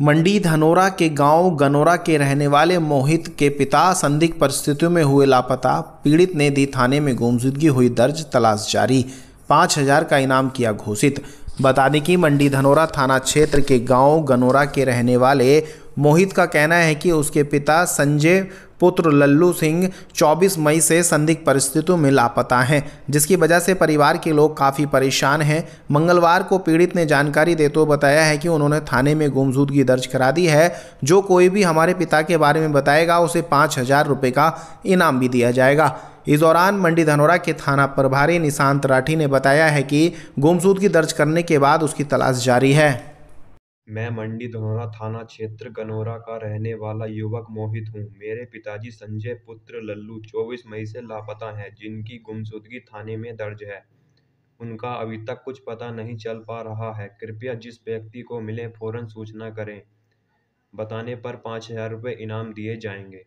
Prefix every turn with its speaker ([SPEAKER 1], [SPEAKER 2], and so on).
[SPEAKER 1] मंडी धनोरा के गांव गनोरा के रहने वाले मोहित के पिता संदिग्ध परिस्थितियों में हुए लापता पीड़ित ने दी थाने में गुमजुदगी हुई दर्ज तलाश जारी पाँच हजार का इनाम किया घोषित बता दें कि मंडी धनोरा थाना क्षेत्र के गांव गनोरा के रहने वाले मोहित का कहना है कि उसके पिता संजय पुत्र लल्लू सिंह 24 मई से संदिग्ध परिस्थितियों में लापता हैं जिसकी वजह से परिवार के लोग काफ़ी परेशान हैं मंगलवार को पीड़ित ने जानकारी देते हुए बताया है कि उन्होंने थाने में गुमजूदगी दर्ज करा दी है जो कोई भी हमारे पिता के बारे में बताएगा उसे पाँच हज़ार रुपये का इनाम भी दिया जाएगा इस दौरान मंडी धनौरा के थाना प्रभारी निशांत राठी ने बताया है कि गुमसूदगी दर्ज करने के बाद उसकी तलाश जारी है
[SPEAKER 2] मैं मंडी धनोरा थाना क्षेत्र गनौरा का रहने वाला युवक मोहित हूं मेरे पिताजी संजय पुत्र लल्लू 24 मई से लापता हैं जिनकी गुमशुदगी थाने में दर्ज है उनका अभी तक कुछ पता नहीं चल पा रहा है कृपया जिस व्यक्ति को मिले फौरन सूचना करें बताने पर पाँच हज़ार रुपये इनाम दिए जाएंगे